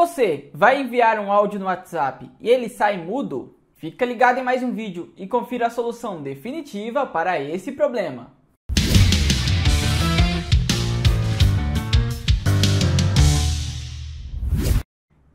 Você vai enviar um áudio no WhatsApp e ele sai mudo? Fica ligado em mais um vídeo e confira a solução definitiva para esse problema.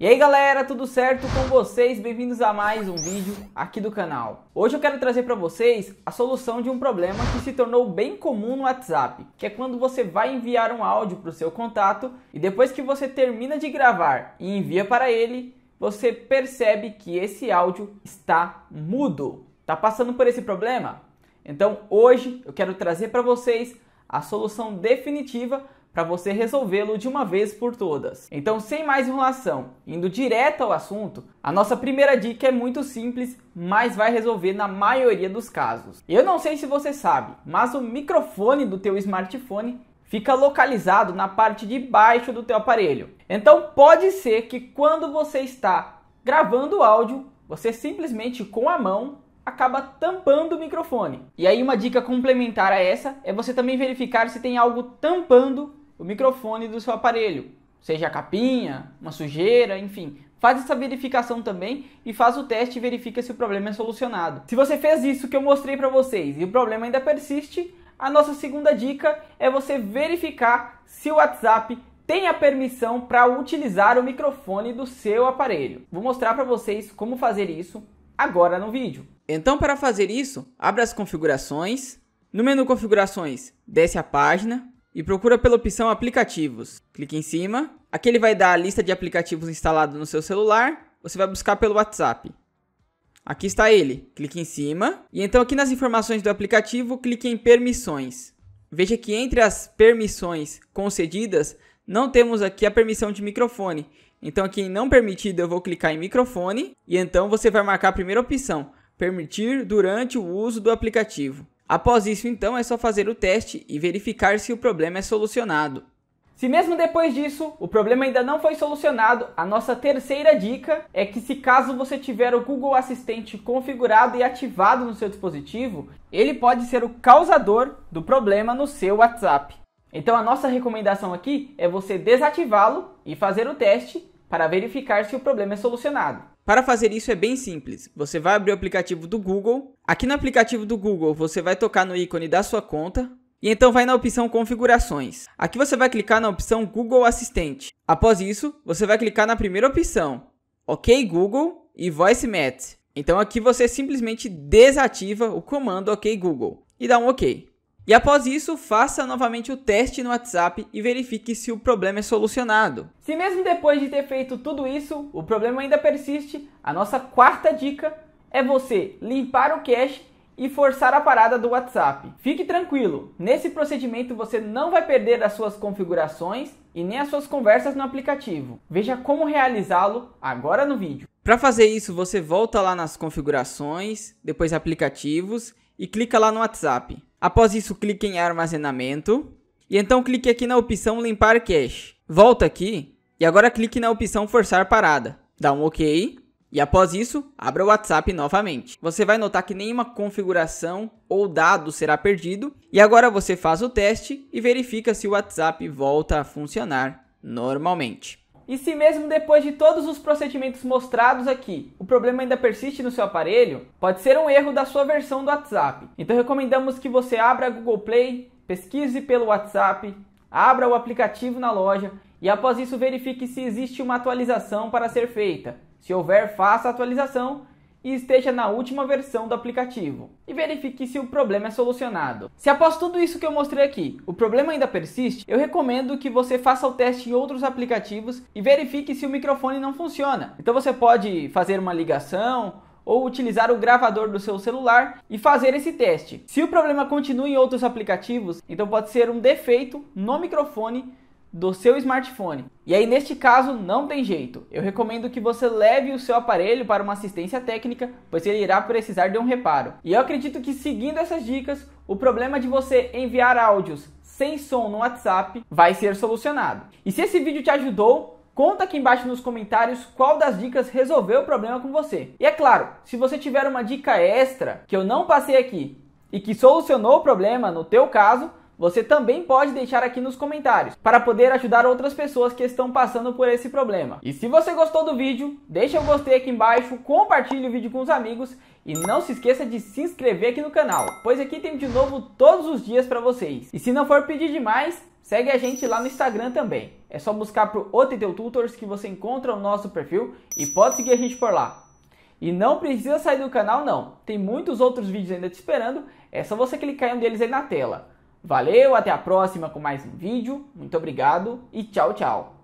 E aí galera, tudo certo com vocês? Bem-vindos a mais um vídeo aqui do canal. Hoje eu quero trazer para vocês a solução de um problema que se tornou bem comum no WhatsApp, que é quando você vai enviar um áudio para o seu contato e depois que você termina de gravar e envia para ele, você percebe que esse áudio está mudo. Tá passando por esse problema? Então hoje eu quero trazer para vocês a solução definitiva para você resolvê-lo de uma vez por todas. Então, sem mais enrolação, indo direto ao assunto, a nossa primeira dica é muito simples, mas vai resolver na maioria dos casos. Eu não sei se você sabe, mas o microfone do teu smartphone fica localizado na parte de baixo do teu aparelho. Então, pode ser que quando você está gravando o áudio, você simplesmente com a mão acaba tampando o microfone. E aí uma dica complementar a essa é você também verificar se tem algo tampando o microfone do seu aparelho, seja a capinha, uma sujeira, enfim. Faz essa verificação também e faz o teste e verifica se o problema é solucionado. Se você fez isso que eu mostrei para vocês e o problema ainda persiste, a nossa segunda dica é você verificar se o WhatsApp tem a permissão para utilizar o microfone do seu aparelho. Vou mostrar para vocês como fazer isso agora no vídeo. Então, para fazer isso, abra as configurações. No menu configurações, desce a página e procura pela opção aplicativos. Clique em cima. Aqui ele vai dar a lista de aplicativos instalados no seu celular. Você vai buscar pelo WhatsApp. Aqui está ele. Clique em cima. E então aqui nas informações do aplicativo, clique em permissões. Veja que entre as permissões concedidas, não temos aqui a permissão de microfone. Então aqui em não permitido eu vou clicar em microfone e então você vai marcar a primeira opção, permitir durante o uso do aplicativo. Após isso, então, é só fazer o teste e verificar se o problema é solucionado. Se mesmo depois disso o problema ainda não foi solucionado, a nossa terceira dica é que se caso você tiver o Google Assistente configurado e ativado no seu dispositivo, ele pode ser o causador do problema no seu WhatsApp. Então a nossa recomendação aqui é você desativá-lo e fazer o teste para verificar se o problema é solucionado. Para fazer isso é bem simples. Você vai abrir o aplicativo do Google. Aqui no aplicativo do Google, você vai tocar no ícone da sua conta e então vai na opção configurações. Aqui você vai clicar na opção Google Assistente. Após isso, você vai clicar na primeira opção, OK Google e Voice Match. Então aqui você simplesmente desativa o comando OK Google e dá um OK. E após isso, faça novamente o teste no WhatsApp e verifique se o problema é solucionado. Se mesmo depois de ter feito tudo isso, o problema ainda persiste, a nossa quarta dica é você limpar o cache e forçar a parada do WhatsApp. Fique tranquilo, nesse procedimento você não vai perder as suas configurações e nem as suas conversas no aplicativo. Veja como realizá-lo agora no vídeo. Para fazer isso, você volta lá nas configurações, depois aplicativos e clica lá no WhatsApp. Após isso, clique em armazenamento. E então clique aqui na opção limpar cache. Volta aqui e agora clique na opção forçar parada. Dá um OK. E após isso, abra o WhatsApp novamente. Você vai notar que nenhuma configuração ou dado será perdido. E agora você faz o teste e verifica se o WhatsApp volta a funcionar normalmente. E se mesmo depois de todos os procedimentos mostrados aqui, o problema ainda persiste no seu aparelho, pode ser um erro da sua versão do WhatsApp. Então recomendamos que você abra a Google Play, pesquise pelo WhatsApp, abra o aplicativo na loja e após isso verifique se existe uma atualização para ser feita. Se houver, faça a atualização e esteja na última versão do aplicativo e verifique se o problema é solucionado. Se após tudo isso que eu mostrei aqui, o problema ainda persiste, eu recomendo que você faça o teste em outros aplicativos e verifique se o microfone não funciona. Então você pode fazer uma ligação ou utilizar o gravador do seu celular e fazer esse teste. Se o problema continua em outros aplicativos, então pode ser um defeito no microfone do seu smartphone. E aí, neste caso, não tem jeito. Eu recomendo que você leve o seu aparelho para uma assistência técnica, pois ele irá precisar de um reparo. E eu acredito que seguindo essas dicas, o problema de você enviar áudios sem som no WhatsApp vai ser solucionado. E se esse vídeo te ajudou, Conta aqui embaixo nos comentários qual das dicas resolveu o problema com você. E é claro, se você tiver uma dica extra que eu não passei aqui e que solucionou o problema no teu caso, você também pode deixar aqui nos comentários para poder ajudar outras pessoas que estão passando por esse problema. E se você gostou do vídeo, deixa o gostei aqui embaixo, compartilhe o vídeo com os amigos e não se esqueça de se inscrever aqui no canal, pois aqui tem de novo todos os dias para vocês. E se não for pedir demais, segue a gente lá no Instagram também. É só buscar por OTT Tutors que você encontra o nosso perfil e pode seguir a gente por lá. E não precisa sair do canal não, tem muitos outros vídeos ainda te esperando, é só você clicar em um deles aí na tela. Valeu, até a próxima com mais um vídeo. Muito obrigado e tchau, tchau.